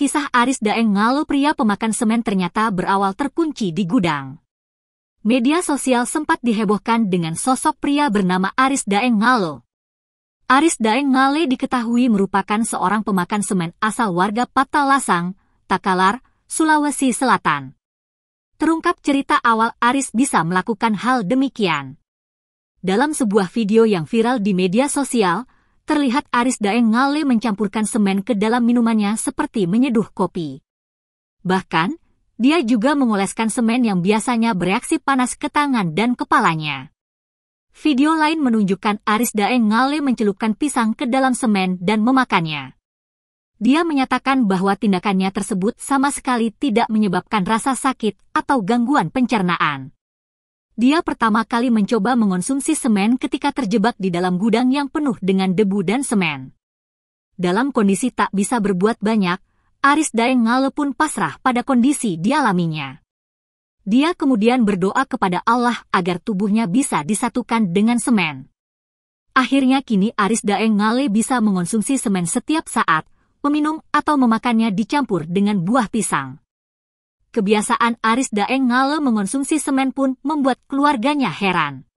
kisah Aris Daeng Ngalo pria pemakan semen ternyata berawal terkunci di gudang. Media sosial sempat dihebohkan dengan sosok pria bernama Aris Daeng Ngalo. Aris Daeng Ngale diketahui merupakan seorang pemakan semen asal warga Patalasang, Takalar, Sulawesi Selatan. Terungkap cerita awal Aris bisa melakukan hal demikian. Dalam sebuah video yang viral di media sosial, terlihat Aris Daeng Ngale mencampurkan semen ke dalam minumannya seperti menyeduh kopi. Bahkan, dia juga mengoleskan semen yang biasanya bereaksi panas ke tangan dan kepalanya. Video lain menunjukkan Aris Daeng Ngale mencelupkan pisang ke dalam semen dan memakannya. Dia menyatakan bahwa tindakannya tersebut sama sekali tidak menyebabkan rasa sakit atau gangguan pencernaan. Dia pertama kali mencoba mengonsumsi semen ketika terjebak di dalam gudang yang penuh dengan debu dan semen. Dalam kondisi tak bisa berbuat banyak, Aris Daeng Ngale pun pasrah pada kondisi dialaminya. Dia kemudian berdoa kepada Allah agar tubuhnya bisa disatukan dengan semen. Akhirnya kini Aris Daeng Ngale bisa mengonsumsi semen setiap saat, meminum atau memakannya dicampur dengan buah pisang kebiasaan Aris Daeng Ngale mengonsumsi semen pun membuat keluarganya heran.